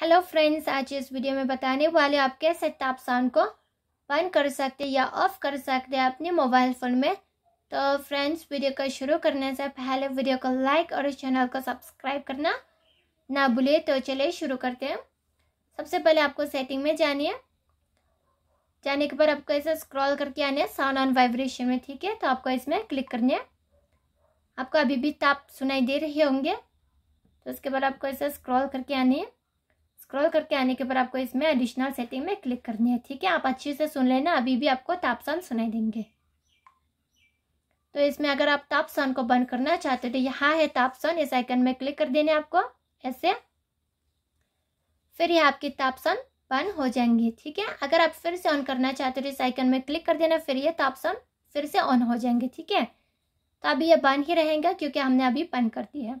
hello friends आज इस video में बताने वाले आप कैसे ताप साउंड को बंद कर सकते या ऑफ कर सकते हैं अपने मोबाइल फ़ोन में तो फ्रेंड्स वीडियो को शुरू करने से पहले वीडियो को लाइक और चैनल को सब्सक्राइब करना ना भूले तो चलिए शुरू करते हैं सबसे पहले आपको सेटिंग में जानी है जाने के बाद आपको ऐसे स्क्रॉल करके आने साउंड ऑन वाइब्रेशन में ठीक है तो आपको इसमें क्लिक करनी है आपको अभी भी ताप सुनाई दे रहे होंगे तो उसके बाद आपको ऐसे स्क्रॉल करके आनी है स्क्रॉल करके आने के बाद आपको इसमें एडिशनल सेटिंग में क्लिक करनी है ठीक है आप अच्छे से सुन लेना अभी भी आपको तापसान सुनाई देंगे तो इसमें अगर आप तापसान को बंद करना चाहते हो तो यहाँ है तापसान इस आइकन में क्लिक कर देने आपको ऐसे फिर ये आपकी तापसान बंद हो जाएंगे ठीक है अगर आप फिर से ऑन करना चाहते हो तो इस आइकन में क्लिक कर देना फिर ये तापसान फिर से ऑन हो जाएंगे ठीक है तो अभी ये बंद ही रहेंगे क्योंकि हमने अभी बंद कर दिया है